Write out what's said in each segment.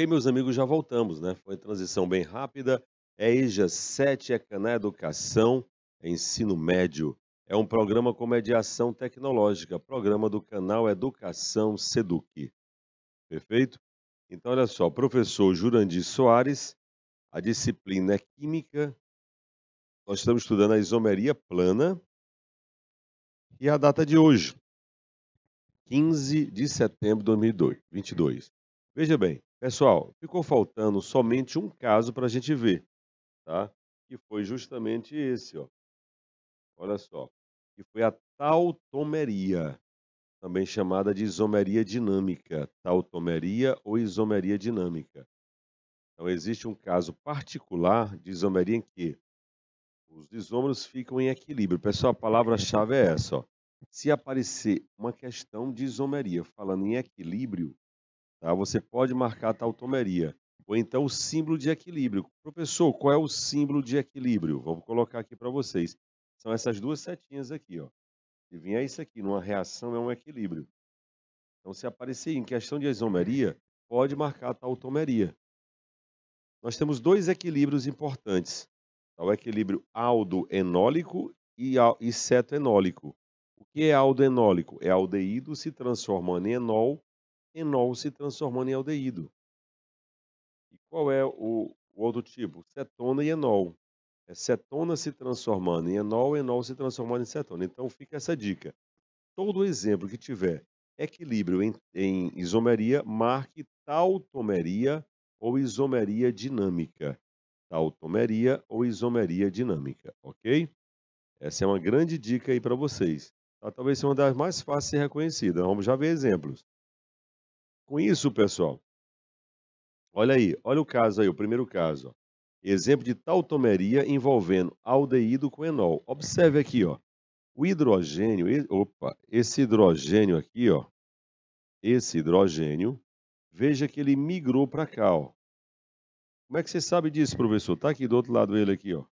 Ok, meus amigos, já voltamos, né? Foi transição bem rápida. É EJA 7, é canal Educação, é Ensino Médio. É um programa com mediação tecnológica, programa do canal Educação Seduc. Perfeito? Então, olha só, professor Jurandir Soares, a disciplina é Química. Nós estamos estudando a isomeria plana. E a data de hoje, 15 de setembro de 2022. Veja bem, Pessoal, ficou faltando somente um caso para a gente ver, tá? Que foi justamente esse, ó. Olha só, que foi a tautomeria, também chamada de isomeria dinâmica, tautomeria ou isomeria dinâmica. Então existe um caso particular de isomeria em que os isômeros ficam em equilíbrio. Pessoal, a palavra-chave é essa, ó. Se aparecer uma questão de isomeria falando em equilíbrio, Tá? Você pode marcar tautomeria. Ou então o símbolo de equilíbrio. Professor, qual é o símbolo de equilíbrio? Vamos colocar aqui para vocês. São essas duas setinhas aqui. Ó. Se vier isso aqui, numa reação é um equilíbrio. Então, se aparecer em questão de isomeria, pode marcar tautomeria. Nós temos dois equilíbrios importantes. Tá? O equilíbrio aldoenólico e cetoenólico. O que é aldoenólico? É aldeído se transformando em enol enol se transformando em aldeído. E qual é o, o outro tipo? Cetona e enol. É cetona se transformando em enol, enol se transformando em cetona. Então fica essa dica. Todo exemplo que tiver equilíbrio em, em isomeria, marque tautomeria ou isomeria dinâmica. Tautomeria ou isomeria dinâmica, ok? Essa é uma grande dica aí para vocês. Tá, talvez seja uma das mais fáceis de ser reconhecida. Vamos já ver exemplos. Com isso, pessoal, olha aí, olha o caso aí, o primeiro caso. Ó. Exemplo de tautomeria envolvendo aldeído com enol. Observe aqui, ó. O hidrogênio, opa, esse hidrogênio aqui, ó, esse hidrogênio, veja que ele migrou para cá, ó. Como é que você sabe disso, professor? Tá aqui do outro lado ele aqui, ó.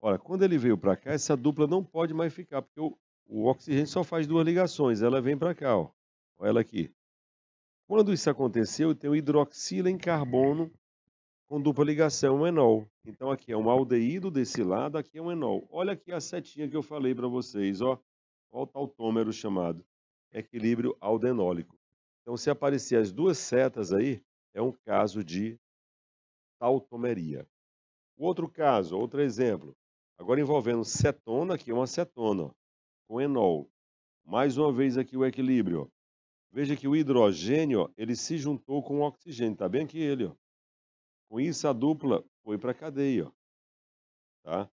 Olha, quando ele veio para cá, essa dupla não pode mais ficar, porque o, o oxigênio só faz duas ligações, ela vem para cá, ó. Olha ela aqui. Quando isso aconteceu, tem o hidroxila em carbono com dupla ligação, um enol. Então aqui é um aldeído desse lado, aqui é um enol. Olha aqui a setinha que eu falei para vocês, ó. Olha o tautômero chamado equilíbrio aldenólico. Então se aparecer as duas setas aí, é um caso de tautomeria. Outro caso, outro exemplo, agora envolvendo cetona, aqui é uma cetona, ó, com enol. Mais uma vez aqui o equilíbrio, ó. Veja que o hidrogênio ele se juntou com o oxigênio, está bem aqui ele. Ó. Com isso, a dupla foi para a cadeia. Ó. Tá?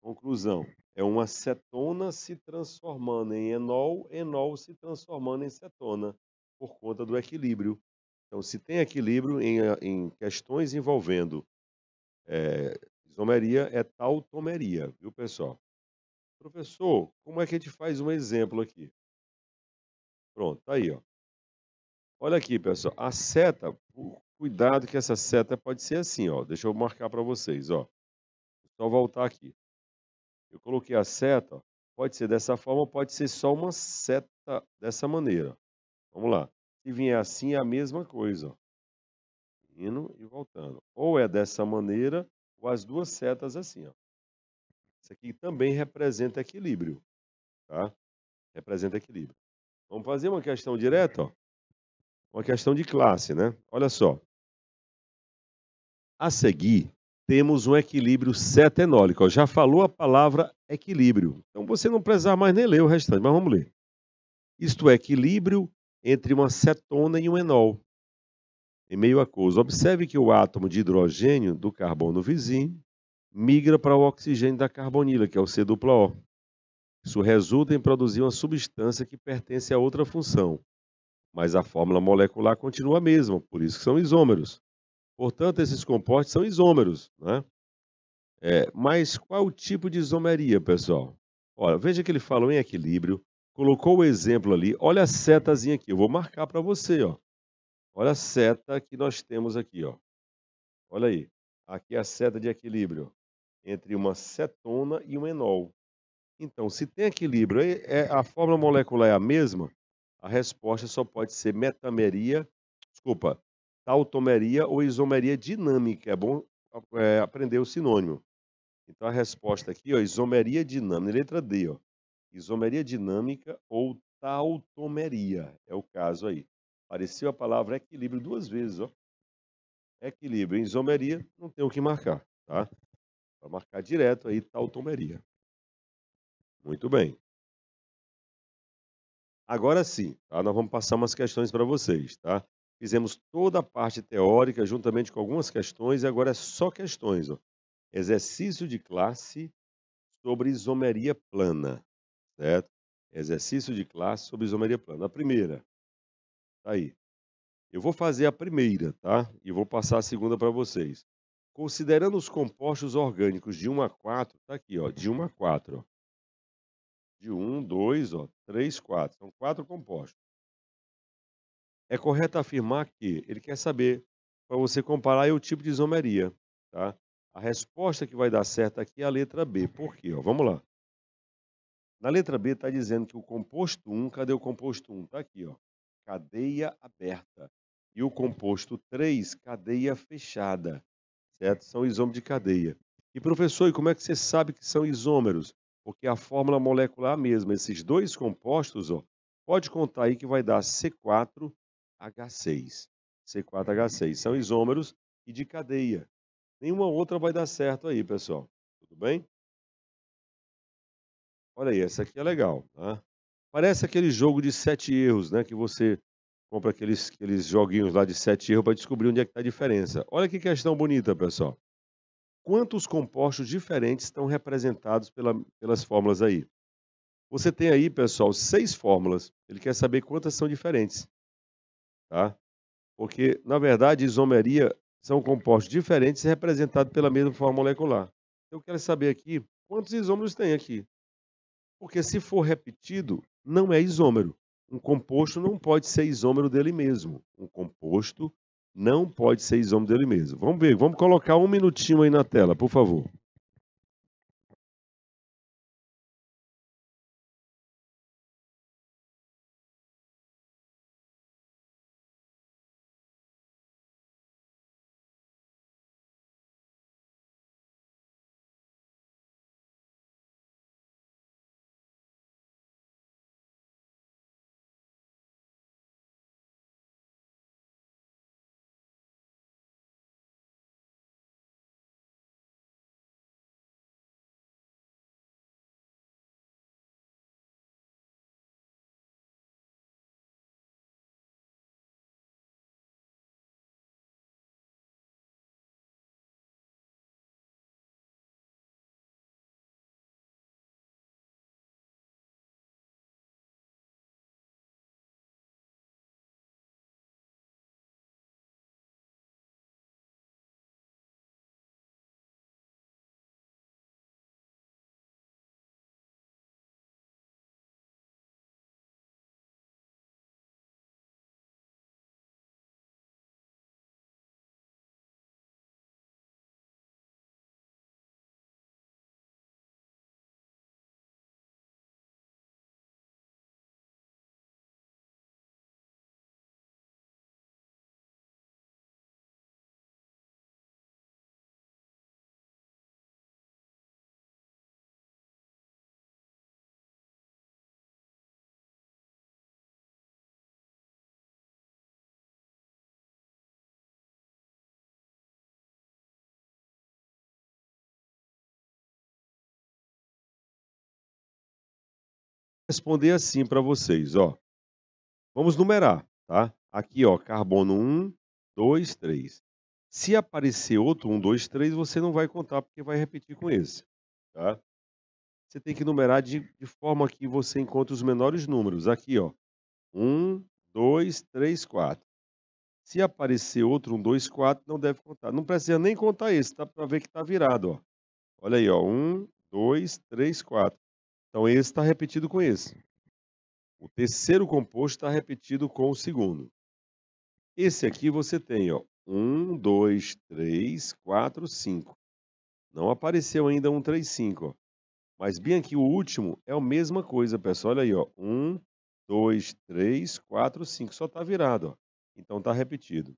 Conclusão: é uma cetona se transformando em enol, enol se transformando em cetona, por conta do equilíbrio. Então, se tem equilíbrio em, eh, em questões envolvendo é, isomeria, é tautomeria, viu, pessoal? Professor, como é que a gente faz um exemplo aqui? Pronto, tá aí, ó. Olha aqui, pessoal, a seta, cuidado que essa seta pode ser assim, ó. Deixa eu marcar para vocês, ó. Só voltar aqui. Eu coloquei a seta, ó. pode ser dessa forma, pode ser só uma seta dessa maneira. Vamos lá. Se vier assim, é a mesma coisa. Ó. Indo e voltando. Ou é dessa maneira, ou as duas setas assim. Ó. Isso aqui também representa equilíbrio. Tá? Representa equilíbrio. Vamos fazer uma questão direta? Ó uma questão de classe, né? Olha só. A seguir, temos um equilíbrio setenólico. já falou a palavra equilíbrio. Então você não precisar mais nem ler o restante, mas vamos ler. Isto é equilíbrio entre uma cetona e um enol. Em meio a coisa, observe que o átomo de hidrogênio do carbono vizinho migra para o oxigênio da carbonila, que é o C O. Isso resulta em produzir uma substância que pertence a outra função, mas a fórmula molecular continua a mesma, por isso que são isômeros. Portanto, esses compostos são isômeros. Né? É, mas qual o tipo de isomeria, pessoal? Olha, veja que ele falou em equilíbrio, colocou o exemplo ali, olha a setazinha aqui, eu vou marcar para você. Ó. Olha a seta que nós temos aqui. Ó. Olha aí, aqui é a seta de equilíbrio entre uma cetona e um enol. Então, se tem equilíbrio, é, é, a fórmula molecular é a mesma, a resposta só pode ser metameria, desculpa, tautomeria ou isomeria dinâmica. É bom é, aprender o sinônimo. Então a resposta aqui, ó, isomeria dinâmica, letra D, ó, isomeria dinâmica ou tautomeria, é o caso aí. Apareceu a palavra equilíbrio duas vezes, ó. Equilíbrio em isomeria, não tem o que marcar, tá? Vai marcar direto aí tautomeria. Muito bem. Agora sim, tá? nós vamos passar umas questões para vocês, tá? Fizemos toda a parte teórica juntamente com algumas questões e agora é só questões. Ó. Exercício de classe sobre isomeria plana, certo? Exercício de classe sobre isomeria plana. A primeira, Está aí. Eu vou fazer a primeira, tá? E vou passar a segunda para vocês. Considerando os compostos orgânicos de 1 a 4, tá aqui, ó, de 1 a 4, ó, de 1, 2, 3, 4. São quatro compostos. É correto afirmar que ele quer saber para você comparar é o tipo de isomeria. Tá? A resposta que vai dar certo aqui é a letra B. Por quê? Ó, vamos lá. Na letra B está dizendo que o composto 1, cadê o composto 1? Está aqui, ó, cadeia aberta. E o composto 3, cadeia fechada. Certo? São isômeros de cadeia. E professor, e como é que você sabe que são isômeros? porque a fórmula molecular mesma, esses dois compostos, ó, pode contar aí que vai dar C4H6. C4H6 são isômeros e de cadeia. Nenhuma outra vai dar certo aí, pessoal. Tudo bem? Olha aí, essa aqui é legal. Tá? Parece aquele jogo de sete erros, né? Que você compra aqueles, aqueles joguinhos lá de sete erros para descobrir onde é que está a diferença. Olha que questão bonita, pessoal quantos compostos diferentes estão representados pela, pelas fórmulas aí. Você tem aí, pessoal, seis fórmulas. Ele quer saber quantas são diferentes. Tá? Porque, na verdade, isomeria são compostos diferentes representados pela mesma fórmula molecular. Então, eu quero saber aqui quantos isômeros tem aqui. Porque se for repetido, não é isômero. Um composto não pode ser isômero dele mesmo. Um composto não pode ser isômetro dele mesmo. Vamos ver, vamos colocar um minutinho aí na tela, por favor. responder assim para vocês, ó. Vamos numerar, tá? Aqui, ó, carbono 1, 2, 3. Se aparecer outro 1, 2, 3, você não vai contar porque vai repetir com esse, tá? Você tem que numerar de, de forma que você encontre os menores números. Aqui, ó. 1, 2, 3, 4. Se aparecer outro 1, 2, 4, não deve contar. Não precisa nem contar esse, tá? Para ver que tá virado, ó. Olha aí, ó. 1, 2, 3, 4. Então, esse está repetido com esse. O terceiro composto está repetido com o segundo. Esse aqui você tem, ó, 1, 2, 3, 4, 5. Não apareceu ainda um 3, 5, ó. Mas bem aqui o último é a mesma coisa, pessoal. Olha aí, ó. 1, 2, 3, 4, 5. Só está virado, ó. Então está repetido.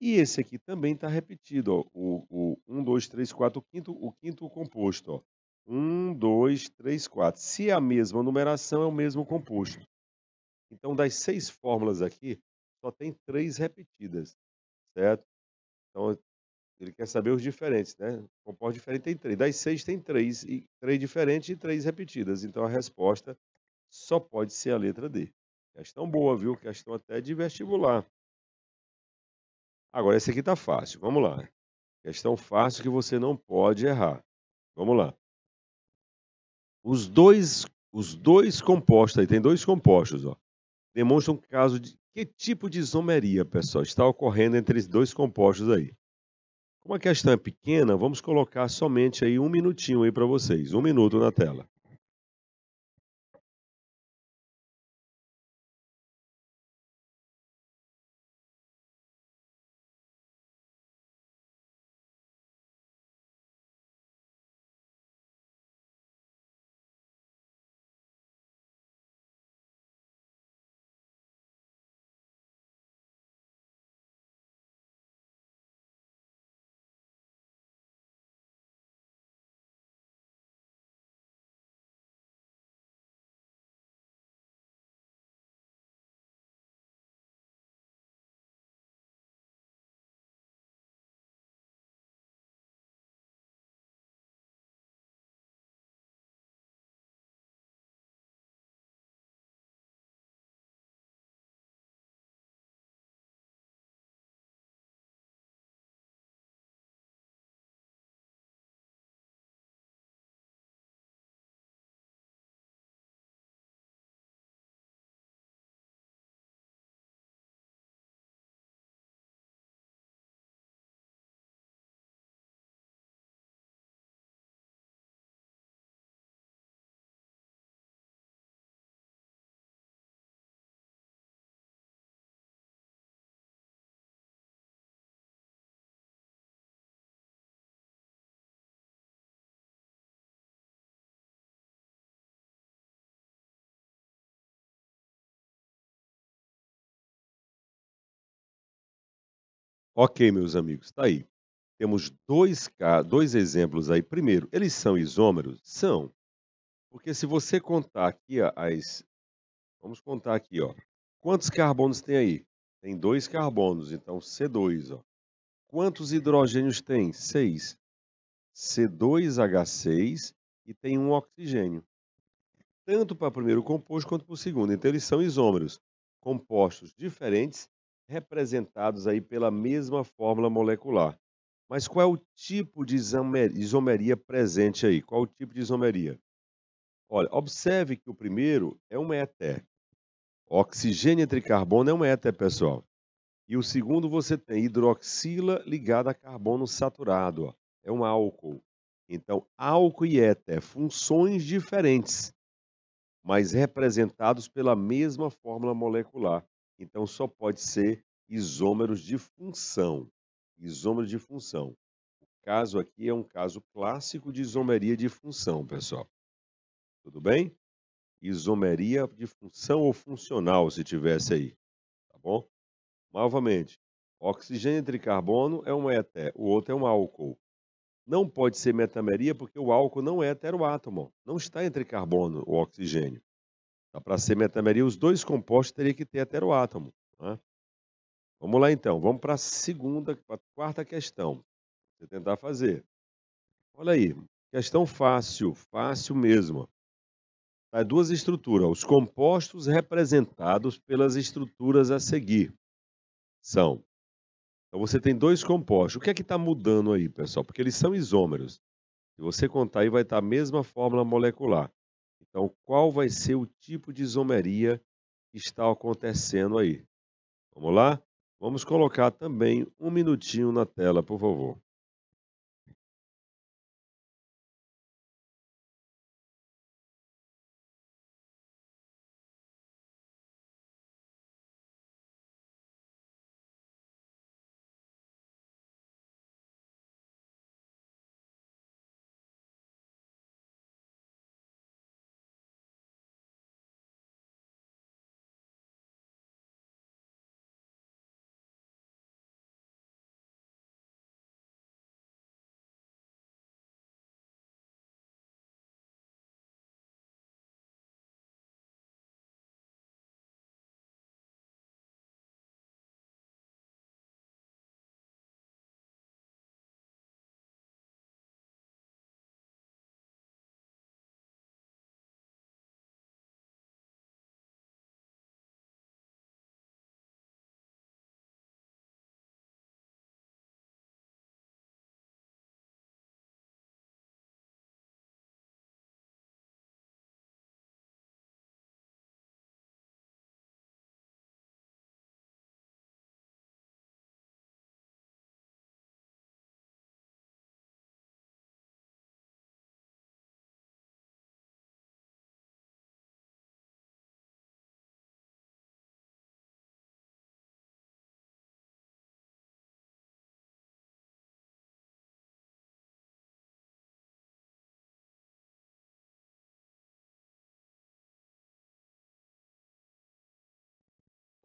E esse aqui também está repetido, ó. O, um, 1, 2, 3, 4, o quinto, o quinto composto, ó. 1, 2, 3, 4. Se é a mesma numeração, é o mesmo composto. Então, das seis fórmulas aqui, só tem três repetidas, certo? Então, ele quer saber os diferentes, né? Composto diferente tem três. Das seis tem três, e três diferentes e três repetidas. Então, a resposta só pode ser a letra D. Questão boa, viu? Questão até de vestibular. Agora, esse aqui está fácil. Vamos lá. Questão fácil que você não pode errar. Vamos lá. Os dois, os dois compostos aí, tem dois compostos, ó, demonstram caso de que tipo de isomeria, pessoal, está ocorrendo entre esses dois compostos aí. Como a questão é pequena, vamos colocar somente aí um minutinho aí para vocês, um minuto na tela. Ok, meus amigos, está aí. Temos dois, dois exemplos aí. Primeiro, eles são isômeros? São. Porque se você contar aqui as. Vamos contar aqui, ó. Quantos carbonos tem aí? Tem dois carbonos, então C2, ó. Quantos hidrogênios tem? Seis. C2H6 e tem um oxigênio. Tanto para o primeiro composto quanto para o segundo. Então, eles são isômeros. Compostos diferentes representados aí pela mesma fórmula molecular. Mas qual é o tipo de isomeria presente aí? Qual é o tipo de isomeria? Olha, observe que o primeiro é um éter. O oxigênio entre carbono é um éter, pessoal. E o segundo você tem hidroxila ligada a carbono saturado. Ó. É um álcool. Então, álcool e éter, funções diferentes, mas representados pela mesma fórmula molecular. Então só pode ser isômeros de função. Isômero de função. O caso aqui é um caso clássico de isomeria de função, pessoal. Tudo bem? Isomeria de função ou funcional, se tivesse aí. Tá bom? Novamente, oxigênio entre carbono é um éter, o outro é um álcool. Não pode ser metameria porque o álcool não é heteroátomo, não está entre carbono o oxigênio. Então, para ser metameria, os dois compostos teriam que ter heteroátomo. Né? Vamos lá então, vamos para a segunda, para a quarta questão. Você tentar fazer. Olha aí, questão fácil, fácil mesmo. Tá, é duas estruturas. Os compostos representados pelas estruturas a seguir são. Então você tem dois compostos. O que é que está mudando aí, pessoal? Porque eles são isômeros. Se você contar aí, vai estar tá a mesma fórmula molecular. Então, qual vai ser o tipo de isomeria que está acontecendo aí? Vamos lá? Vamos colocar também um minutinho na tela, por favor.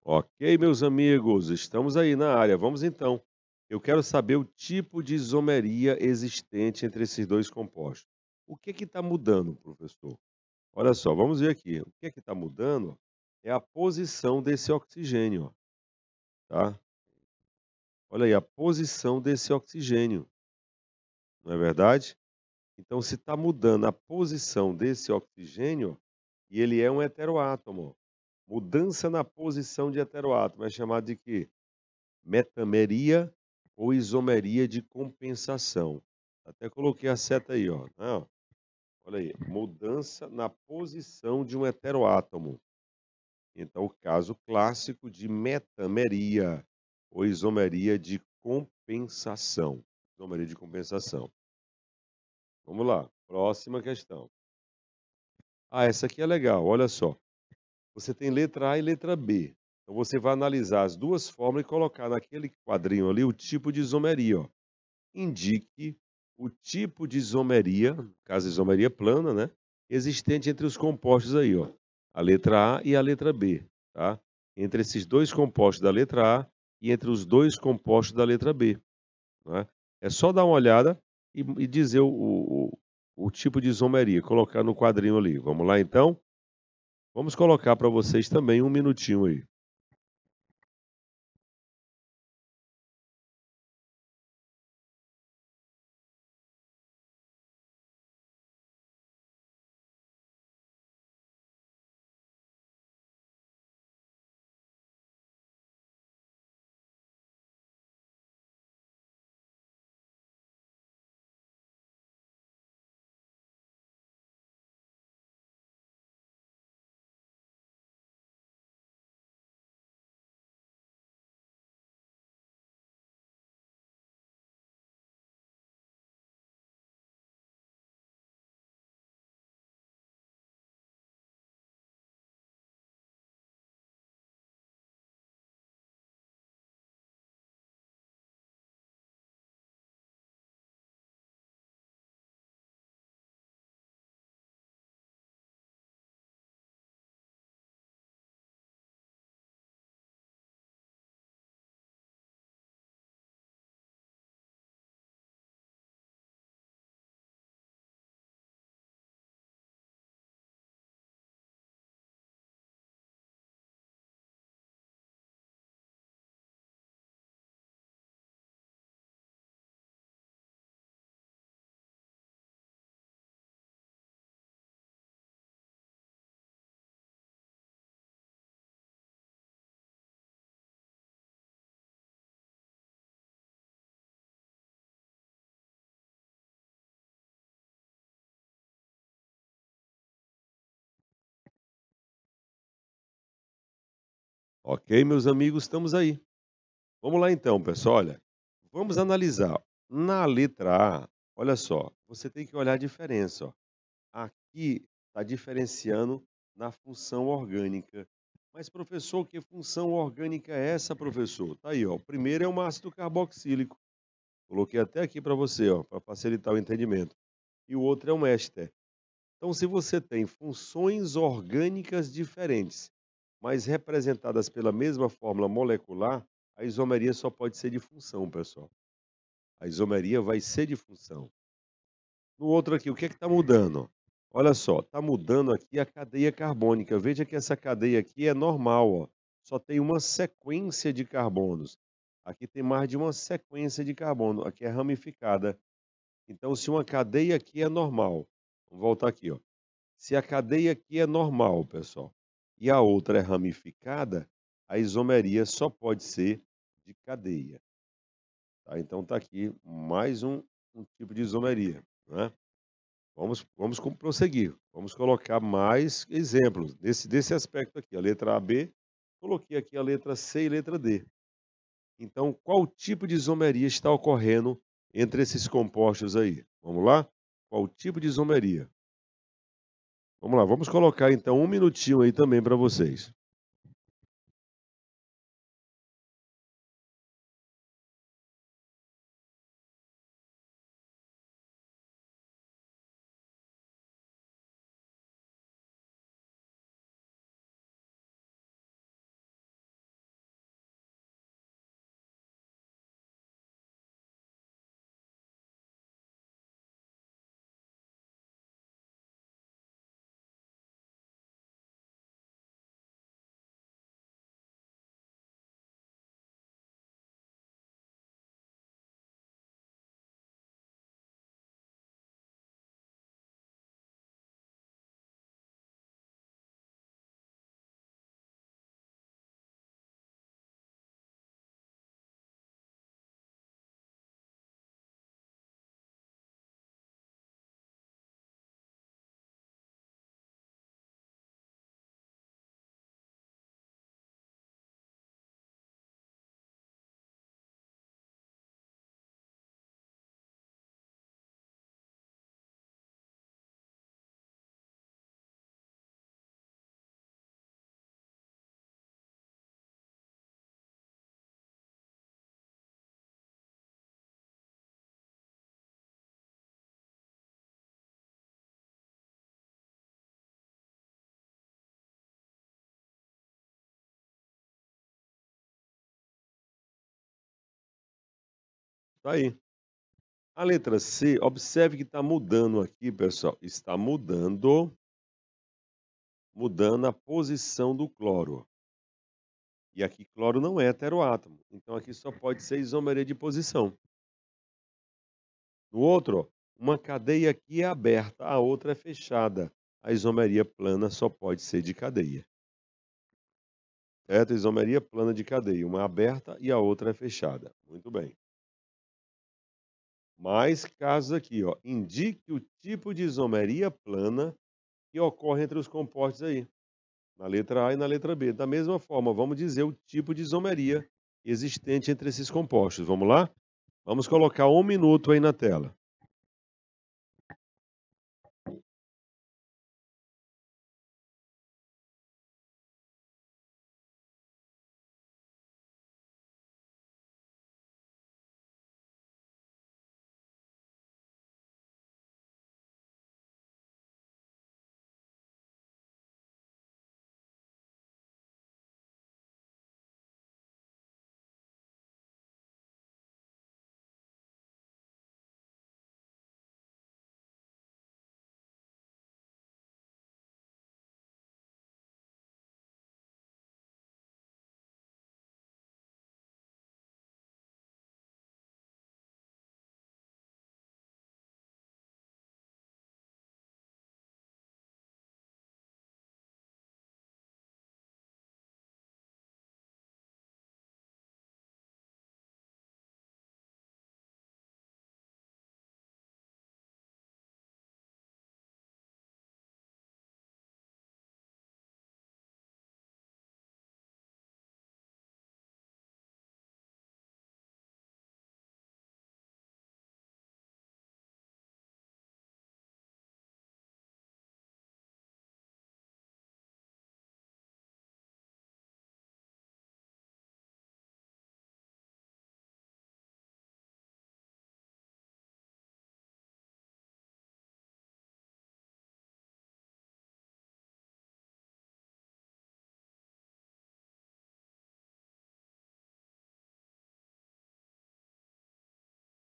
Ok, meus amigos, estamos aí na área. Vamos então. Eu quero saber o tipo de isomeria existente entre esses dois compostos. O que é está mudando, professor? Olha só, vamos ver aqui. O que é está mudando é a posição desse oxigênio. Tá? Olha aí, a posição desse oxigênio. Não é verdade? Então, se está mudando a posição desse oxigênio, e ele é um heteroátomo. Mudança na posição de heteroátomo é chamado de que? Metameria ou isomeria de compensação. Até coloquei a seta aí, ó. Não. Né, olha aí, mudança na posição de um heteroátomo. Então, o caso clássico de metameria ou isomeria de compensação. Isomeria de compensação. Vamos lá, próxima questão. Ah, essa aqui é legal, olha só você tem letra A e letra B. Então você vai analisar as duas formas e colocar naquele quadrinho ali o tipo de isomeria. Ó. Indique o tipo de isomeria, no caso isomeria plana, né, existente entre os compostos aí, ó, a letra A e a letra B, tá? Entre esses dois compostos da letra A e entre os dois compostos da letra B. Né? É só dar uma olhada e, e dizer o, o, o tipo de isomeria, colocar no quadrinho ali. Vamos lá então? Vamos colocar para vocês também um minutinho aí. Ok, meus amigos, estamos aí. Vamos lá então, pessoal. Olha, vamos analisar. Na letra A, olha só, você tem que olhar a diferença. Ó. Aqui está diferenciando na função orgânica. Mas, professor, que função orgânica é essa, professor? Tá aí, ó. O primeiro é o ácido carboxílico. Coloquei até aqui para você, ó, para facilitar o entendimento. E o outro é um éster. Então, se você tem funções orgânicas diferentes, mas representadas pela mesma fórmula molecular, a isomeria só pode ser de função, pessoal. A isomeria vai ser de função. No outro aqui, o que é está mudando? Olha só, está mudando aqui a cadeia carbônica. Veja que essa cadeia aqui é normal, ó. só tem uma sequência de carbonos. Aqui tem mais de uma sequência de carbono, aqui é ramificada. Então, se uma cadeia aqui é normal, vamos voltar aqui, ó. se a cadeia aqui é normal, pessoal, e a outra é ramificada, a isomeria só pode ser de cadeia. Tá? Então está aqui mais um, um, tipo de isomeria. Né? Vamos, vamos prosseguir. Vamos colocar mais exemplos desse, desse aspecto aqui. A letra AB, coloquei aqui a letra C e letra D. Então, qual tipo de isomeria está ocorrendo entre esses compostos aí? Vamos lá? Qual tipo de isomeria? Vamos lá, vamos colocar então um minutinho aí também para vocês. Tá aí. A letra C, observe que está mudando aqui, pessoal. Está mudando, mudando a posição do cloro. E aqui cloro não é heteroátomo. Então aqui só pode ser isomeria de posição. No outro, uma cadeia aqui é aberta, a outra é fechada. A isomeria plana só pode ser de cadeia. Certo? Isomeria plana de cadeia. Uma aberta e a outra é fechada. Muito bem. Mais casos aqui, ó. Indique o tipo de isomeria plana que ocorre entre os compostos aí, na letra A e na letra B. Da mesma forma, vamos dizer o tipo de isomeria existente entre esses compostos. Vamos lá? Vamos colocar um minuto aí na tela.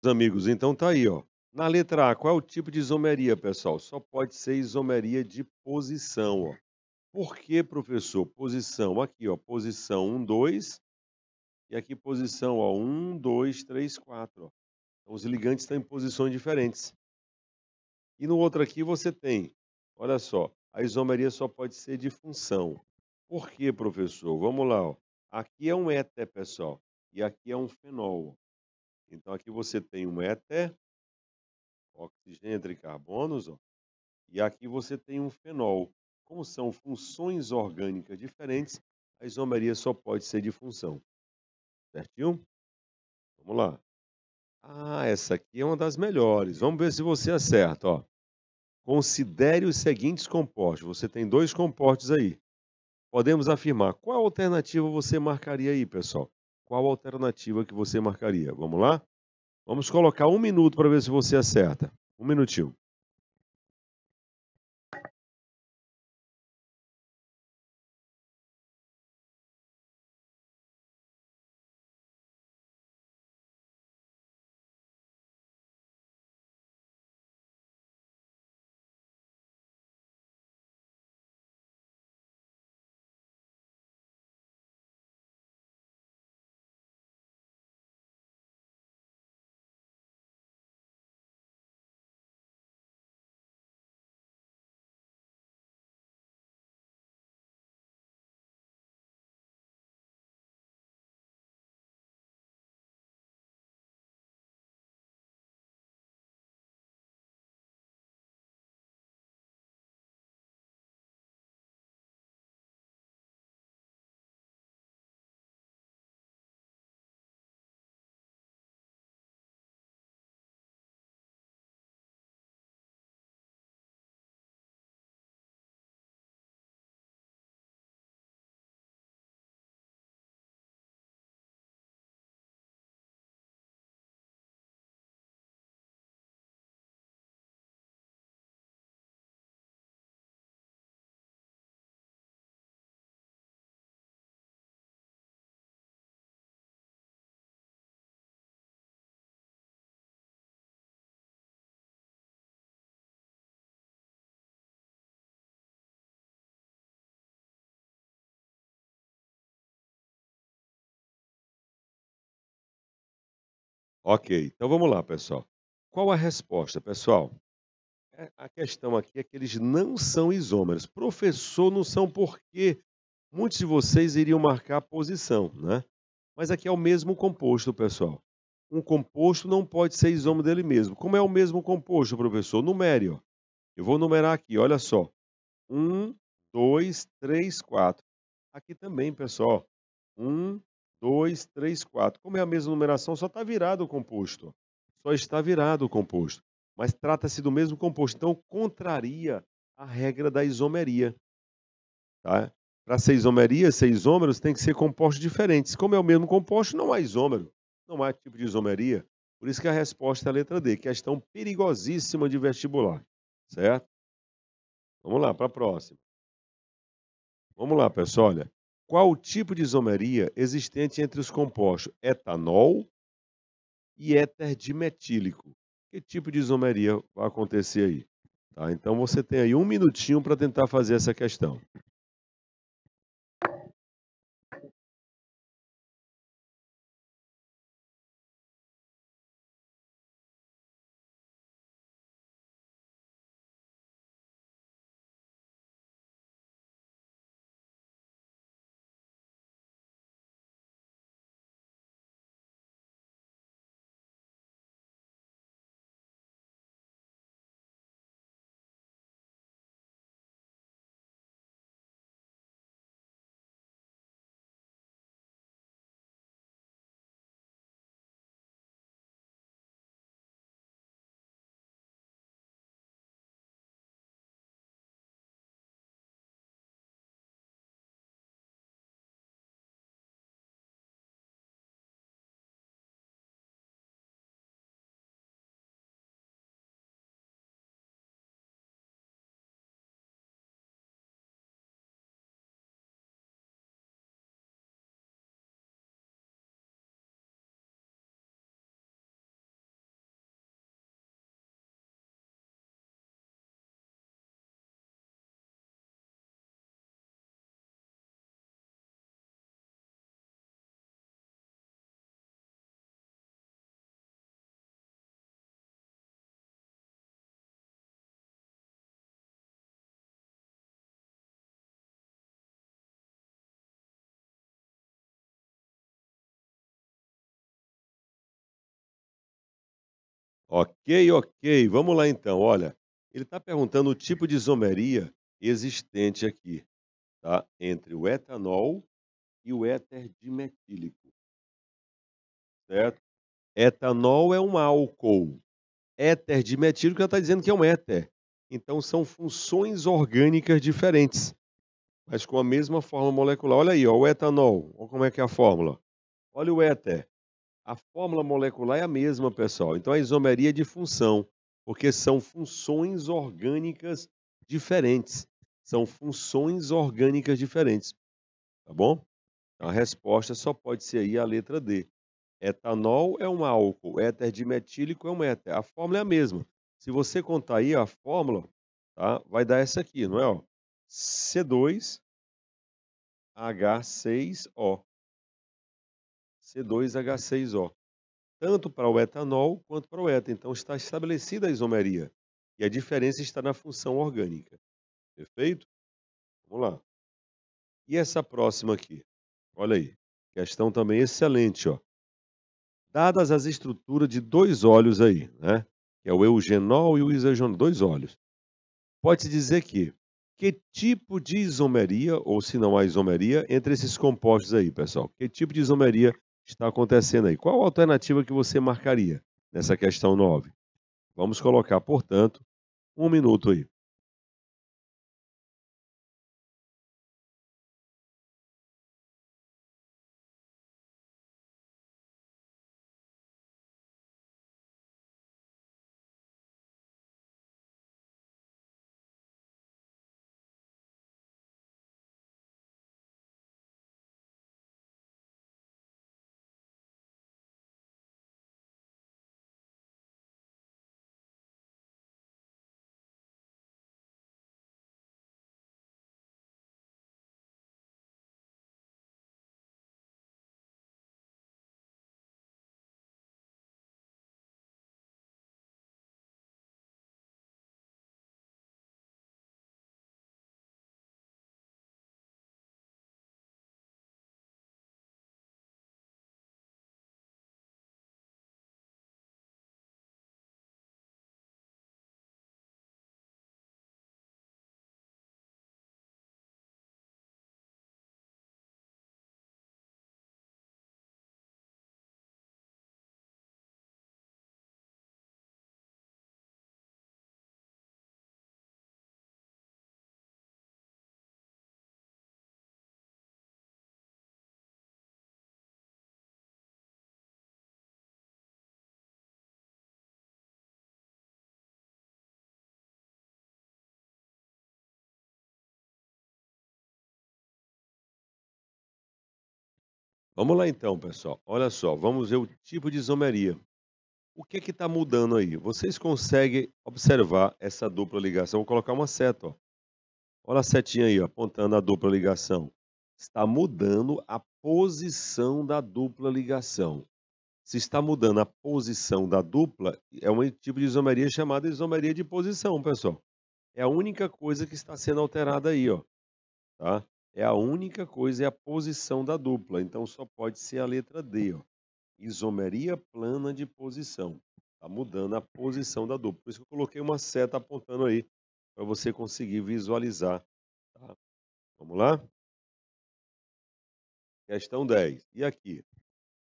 amigos, então tá aí, ó. Na letra A, qual é o tipo de isomeria, pessoal? Só pode ser isomeria de posição, ó. Por que, professor? Posição aqui, ó, posição 1, 2 e aqui posição, ó, 1, 2, 3, 4, ó. Então, os ligantes estão em posições diferentes. E no outro aqui você tem, olha só, a isomeria só pode ser de função. Por que, professor? Vamos lá, ó. Aqui é um éter, pessoal, e aqui é um fenol. Então aqui você tem um éter, oxigênio entre carbonos, ó, e aqui você tem um fenol. Como são funções orgânicas diferentes, a isomeria só pode ser de função. Certinho? Vamos lá. Ah, essa aqui é uma das melhores. Vamos ver se você acerta. Ó. Considere os seguintes compostos. Você tem dois compostos aí. Podemos afirmar. Qual alternativa você marcaria aí, pessoal? qual alternativa que você marcaria. Vamos lá? Vamos colocar um minuto para ver se você acerta. Um minutinho. Ok, então vamos lá, pessoal. Qual a resposta, pessoal? É, a questão aqui é que eles não são isômeros. Professor, não são porque muitos de vocês iriam marcar posição, né? Mas aqui é o mesmo composto, pessoal. Um composto não pode ser isômero dele mesmo. Como é o mesmo composto, professor? Numere, ó. Eu vou numerar aqui, olha só. 1, 2, 3, 4. Aqui também, pessoal. 1, 2, 3, 4. Como é a mesma numeração, só está virado o composto. Só está virado o composto. Mas trata-se do mesmo composto. Então, contraria a regra da isomeria. Tá? Para ser isomeria, ser isômeros, tem que ser compostos diferentes. Como é o mesmo composto, não há isômero. Não há tipo de isomeria. Por isso que a resposta é a letra D. Questão perigosíssima de vestibular. Certo? Vamos lá, para a próxima. Vamos lá, pessoal. Olha qual o tipo de isomeria existente entre os compostos etanol e éter dimetílico. Que tipo de isomeria vai acontecer aí? Tá? Então você tem aí um minutinho para tentar fazer essa questão. Ok, ok. Vamos lá então. Olha, ele está perguntando o tipo de isomeria existente aqui, tá? Entre o etanol e o éter dimetílico. Certo? Etanol é um álcool. Éter dimetílico já está dizendo que é um éter. Então são funções orgânicas diferentes, mas com a mesma forma molecular. Olha aí, ó, o etanol. Olha como é que é a fórmula. Olha o éter. A fórmula molecular é a mesma, pessoal. Então a isomeria é de função, porque são funções orgânicas diferentes. São funções orgânicas diferentes. Tá bom? A resposta só pode ser aí a letra D. Etanol é um álcool, éter dimetílico é um éter. A fórmula é a mesma. Se você contar aí a fórmula, tá? vai dar essa aqui, não é? C2H6O. C2H6O, tanto para o etanol quanto para o éter. Então está estabelecida a isomeria e a diferença está na função orgânica. Perfeito? Vamos lá. E essa próxima aqui? Olha aí, questão também excelente, ó. Dadas as estruturas de dois óleos aí, né? Que é o eugenol e o isogenol, dois óleos. Pode-se dizer que que tipo de isomeria, ou se não há isomeria, entre esses compostos aí, pessoal? Que tipo de isomeria está acontecendo aí. Qual a alternativa que você marcaria nessa questão 9? Vamos colocar, portanto, um minuto aí. Vamos lá então, pessoal. Olha só, vamos ver o tipo de isomeria. O que é está mudando aí? Vocês conseguem observar essa dupla ligação? Vou colocar uma seta. Ó. Olha a setinha aí, ó, apontando a dupla ligação. Está mudando a posição da dupla ligação. Se está mudando a posição da dupla, é um tipo de isomeria chamada isomeria de posição, pessoal. É a única coisa que está sendo alterada aí, ó. Tá? é a única coisa, é a posição da dupla. Então só pode ser a letra D. Ó. Isomeria plana de posição. Está mudando a posição da dupla. Por isso que eu coloquei uma seta apontando aí, para você conseguir visualizar. Tá? Vamos lá? Questão 10. E aqui?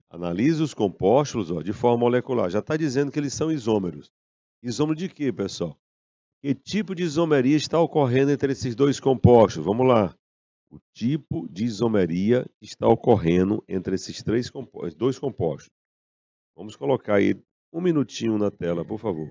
Analise os compostos ó, de forma molecular. Já está dizendo que eles são isômeros. Isômero de quê, pessoal? Que tipo de isomeria está ocorrendo entre esses dois compostos? Vamos lá o tipo de isomeria que está ocorrendo entre esses três dois compostos. Vamos colocar aí um minutinho na tela, por favor.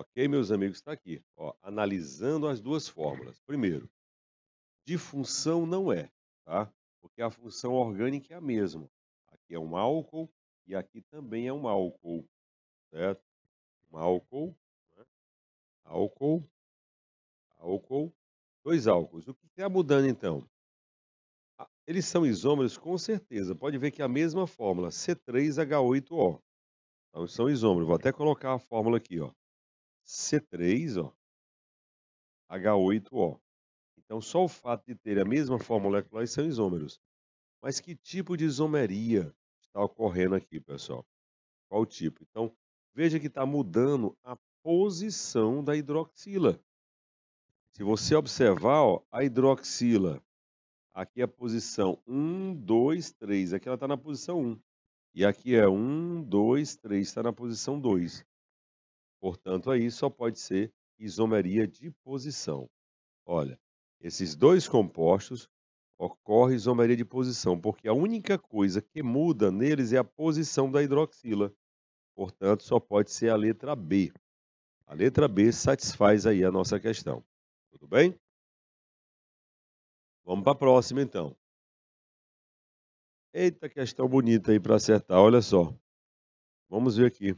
Ok, meus amigos, está aqui, ó, analisando as duas fórmulas. Primeiro, de função não é, tá? Porque a função orgânica é a mesma. Aqui é um álcool e aqui também é um álcool, certo? Um álcool, né? álcool, álcool, dois álcools. O que está mudando então? Ah, eles são isômeros com certeza. Pode ver que é a mesma fórmula, C3H8O. Então são isômeros. Vou até colocar a fórmula aqui, ó. C3, ó, H8O. Então, só o fato de ter a mesma forma molecular são isômeros. Mas que tipo de isomeria está ocorrendo aqui, pessoal? Qual tipo? Então, veja que está mudando a posição da hidroxila. Se você observar, ó, a hidroxila, aqui é a posição 1, 2, 3. Aqui ela está na posição 1. E aqui é 1, 2, 3, está na posição 2. Portanto, aí só pode ser isomeria de posição. Olha, esses dois compostos ocorre isomeria de posição, porque a única coisa que muda neles é a posição da hidroxila. Portanto, só pode ser a letra B. A letra B satisfaz aí a nossa questão. Tudo bem? Vamos para a próxima, então. Eita, questão bonita aí para acertar, olha só. Vamos ver aqui.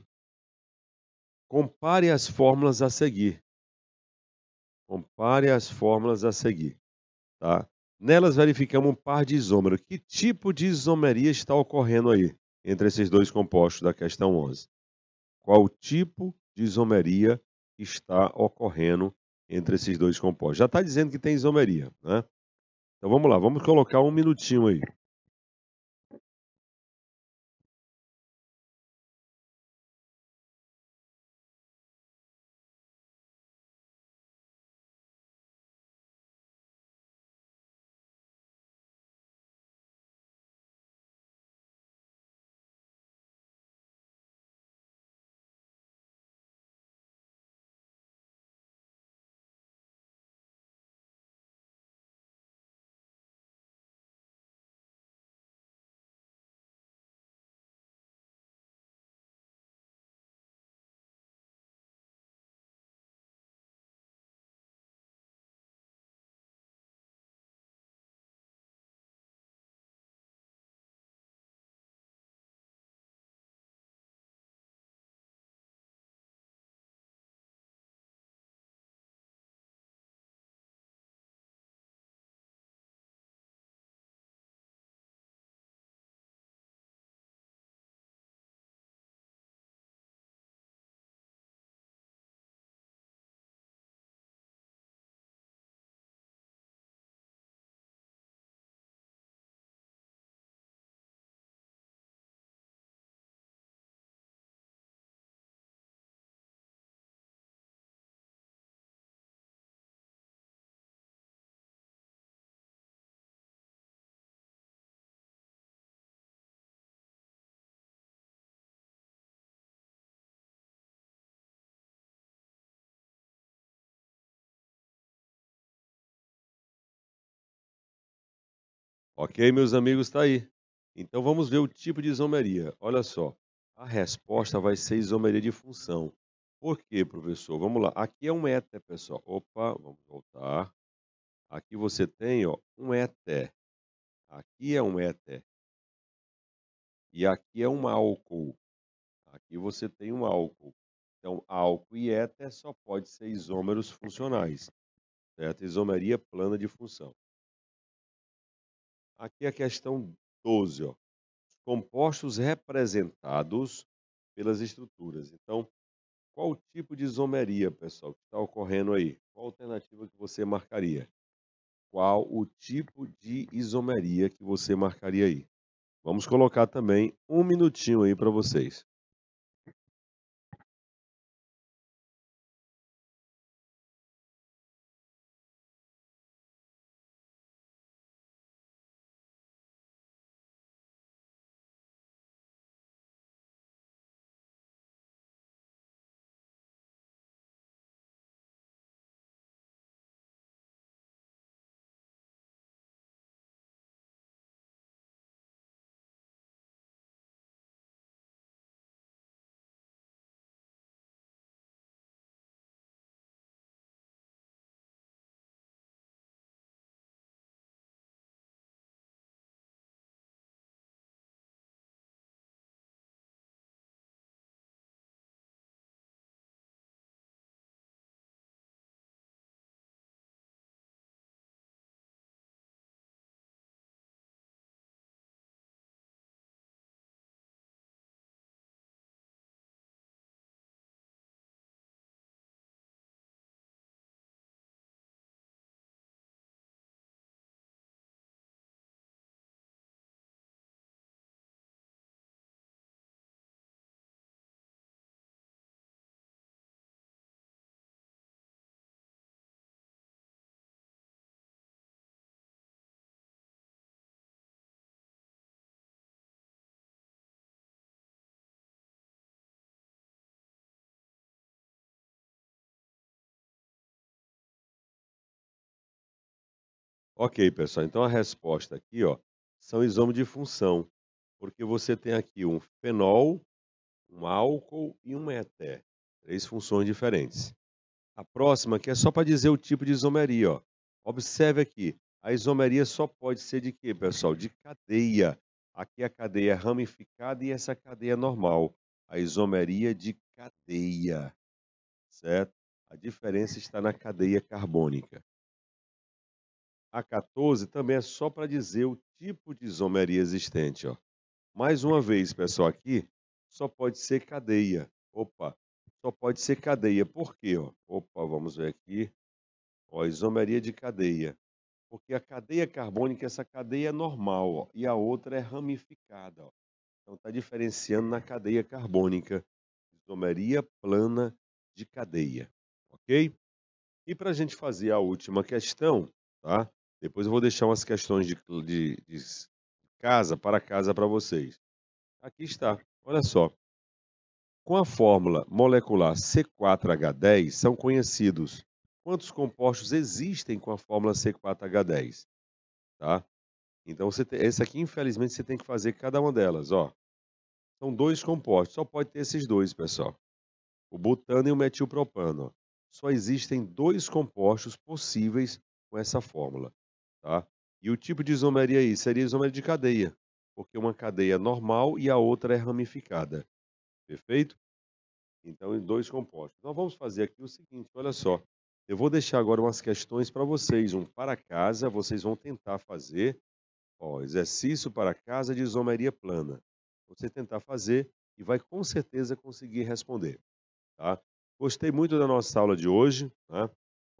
Compare as fórmulas a seguir. Compare as fórmulas a seguir. Tá? Nelas verificamos um par de isômero. Que tipo de isomeria está ocorrendo aí entre esses dois compostos da questão 11? Qual tipo de isomeria está ocorrendo entre esses dois compostos? Já está dizendo que tem isomeria, né? Então vamos lá, vamos colocar um minutinho aí. Ok, meus amigos, está aí. Então vamos ver o tipo de isomeria. Olha só, a resposta vai ser isomeria de função. Por quê, professor? Vamos lá. Aqui é um éter, pessoal. Opa, vamos voltar. Aqui você tem ó, um éter. Aqui é um éter. E aqui é um álcool. Aqui você tem um álcool. Então, álcool e éter só pode ser isômeros funcionais. Certo? Isomeria plana de função. Aqui a questão 12, ó. Compostos representados pelas estruturas. Então, qual o tipo de isomeria, pessoal, que está ocorrendo aí? Qual a alternativa que você marcaria? Qual o tipo de isomeria que você marcaria aí? Vamos colocar também um minutinho aí para vocês. Ok, pessoal, então a resposta aqui ó, são isômeros de função, porque você tem aqui um fenol, um álcool e um éter, três funções diferentes. A próxima que é só para dizer o tipo de isomeria. Ó. Observe aqui, a isomeria só pode ser de quê, pessoal? De cadeia. Aqui é a cadeia ramificada e essa cadeia normal. A isomeria de cadeia, certo? A diferença está na cadeia carbônica a 14 também é só para dizer o tipo de isomeria existente. Ó. Mais uma vez, pessoal, aqui só pode ser cadeia. Opa, só pode ser cadeia. Por quê? Ó? Opa, vamos ver aqui. Ó, isomeria de cadeia. Porque a cadeia carbônica, é essa cadeia é normal ó, e a outra é ramificada. Ó. Então está diferenciando na cadeia carbônica. Isomeria plana de cadeia. Ok? E para a gente fazer a última questão, tá? Depois eu vou deixar umas questões de, de, de casa para casa para vocês. Aqui está, olha só. Com a fórmula molecular C4H10, são conhecidos quantos compostos existem com a fórmula C4H10. Tá? Então, você tem, esse aqui, infelizmente, você tem que fazer cada uma delas. Ó. São dois compostos, só pode ter esses dois, pessoal. O butano e o metilpropano. Só existem dois compostos possíveis com essa fórmula. Tá? E o tipo de isomeria aí seria isomeria de cadeia, porque uma cadeia é normal e a outra é ramificada. Perfeito? Então, em dois compostos. Então, vamos fazer aqui o seguinte, olha só. Eu vou deixar agora umas questões para vocês, um para casa, vocês vão tentar fazer. Ó, exercício para casa de isomeria plana. Você tentar fazer e vai com certeza conseguir responder. Tá? Gostei muito da nossa aula de hoje. Né?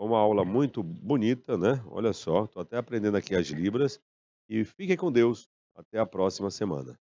uma aula muito bonita, né? Olha só, estou até aprendendo aqui as Libras. E fiquem com Deus. Até a próxima semana.